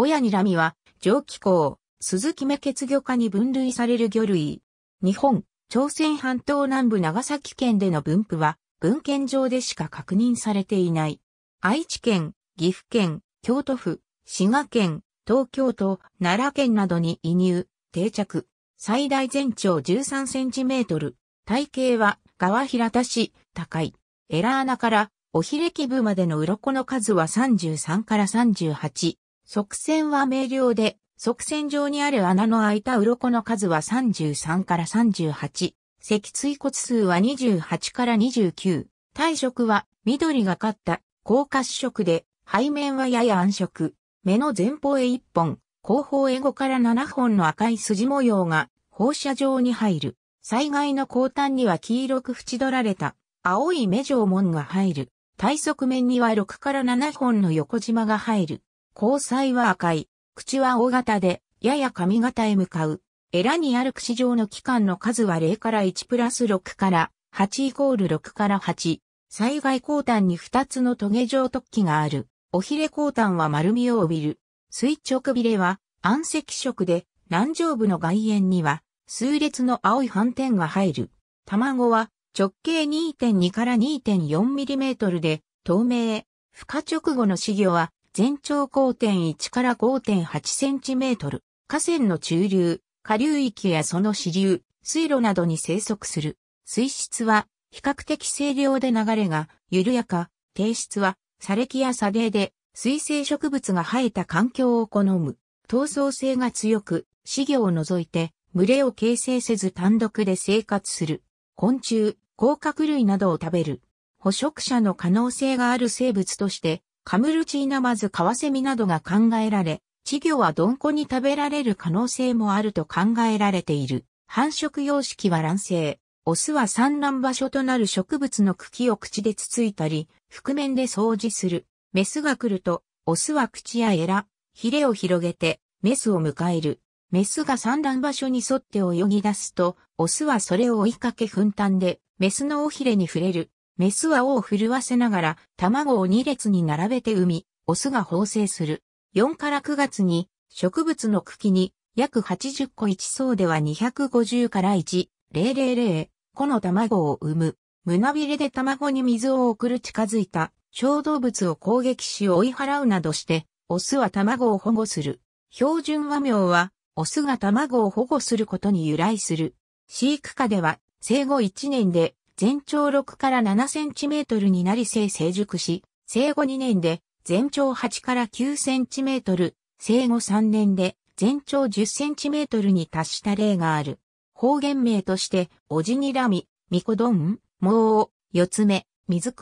親にラミは、上気候、鈴木目欠魚科に分類される魚類。日本、朝鮮半島南部長崎県での分布は、文献上でしか確認されていない。愛知県、岐阜県、京都府、滋賀県、東京都、奈良県などに移入、定着。最大全長13センチメートル。体型は、側平田市、高い。エラ穴から、おひれき部までの鱗の数は33から38。側線は明瞭で、側線上にある穴の開いた鱗の数は33から38、脊椎骨数は28から29、体色は緑がかった高褐色で、背面はやや暗色、目の前方へ1本、後方へ5から7本の赤い筋模様が放射状に入る。災害の後端には黄色く縁取られた青い目状紋が入る。体側面には6から7本の横縞が入る。交際は赤い、口は大型で、やや髪型へ向かう。エラにある口状の器官の数は0から1プラス6から8イコール6から8。災害降端に2つのトゲ状突起がある。おひれ降端は丸みを帯びる。垂直びれは暗赤色で、南上部の外縁には数列の青い斑点が入る。卵は直径2.2から2.4ミリメートルで透明。孵化直後の死魚は全長5.1から5.8センチメートル、河川の中流、下流域やその支流、水路などに生息する。水質は比較的清涼で流れが緩やか、低質は砂礫や砂泥で水生植物が生えた環境を好む。闘争性が強く、飼魚を除いて群れを形成せず単独で生活する。昆虫、甲殻類などを食べる。捕食者の可能性がある生物としてカムルチーナマズカワセミなどが考えられ、稚魚はドンコに食べられる可能性もあると考えられている。繁殖様式は卵生。オスは産卵場所となる植物の茎を口でつついたり、覆面で掃除する。メスが来ると、オスは口やエラ、ヒレを広げて、メスを迎える。メスが産卵場所に沿って泳ぎ出すと、オスはそれを追いかけ分担で、メスの尾ひれに触れる。メスは尾を震わせながら卵を2列に並べて産み、オスが放生する。4から9月に植物の茎に約80個1層では250から1000個の卵を産む。胸びれで卵に水を送る近づいた小動物を攻撃し追い払うなどして、オスは卵を保護する。標準和名は、オスが卵を保護することに由来する。飼育下では、生後1年で全長6から7センチメートルになり生成熟し、生後2年で全長8から9センチメートル、生後3年で全長10センチメートルに達した例がある。方言名として、おじにらみ、みこどん、もう、四つ目、水よ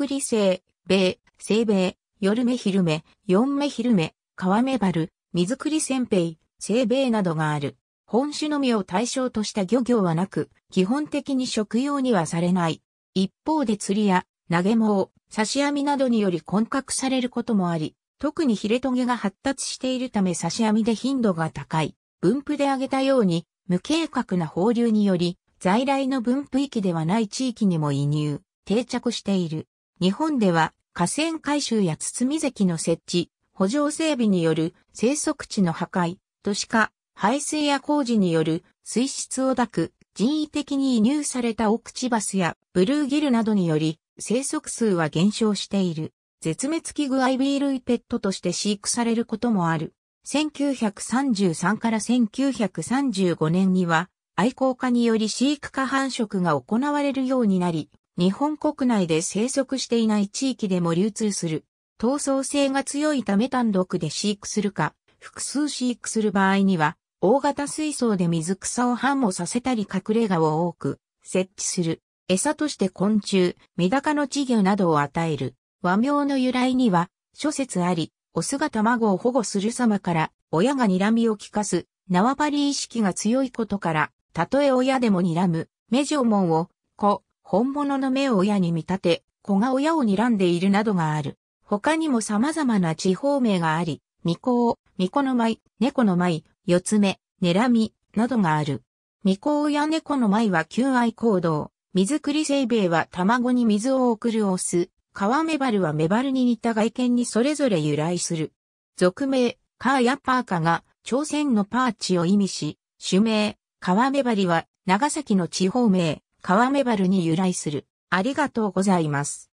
生、め、ひる夜目昼目、四目昼目、川目ばる、水りせんぺい、せいべいなどがある。本種のみを対象とした漁業はなく、基本的に食用にはされない。一方で釣りや投げ網、刺し網などにより混獲されることもあり、特にヒレトゲが発達しているため刺し網で頻度が高い。分布で挙げたように、無計画な放流により、在来の分布域ではない地域にも移入、定着している。日本では、河川改修や堤堰の設置、補助整備による生息地の破壊、都市化、排水や工事による水質を抱く人為的に移入された奥地バスやブルーギルなどにより、生息数は減少している。絶滅危惧アイビー類ペットとして飼育されることもある。1933から1935年には、愛好家により飼育下繁殖が行われるようになり、日本国内で生息していない地域でも流通する。闘争性が強いため単独で飼育するか、複数飼育する場合には、大型水槽で水草を繁茂させたり隠れ家を多く設置する。餌として昆虫、メダカの稚魚などを与える。和名の由来には、諸説あり、オスが卵を保護する様から、親が睨みを利かす、縄張り意識が強いことから、たとえ親でも睨む、目上門を、子、本物の目を親に見立て、子が親を睨んでいるなどがある。他にも様々な地方名があり、巫女、巫女の舞、猫の舞、四つ目、睨み、などがある。巫女や猫の舞は求愛行動。水栗せいは卵に水を送るオス、川メバルはメバルに似た外見にそれぞれ由来する。俗名、カーやパーカが朝鮮のパーチを意味し、種名、川メバリは長崎の地方名、川メバルに由来する。ありがとうございます。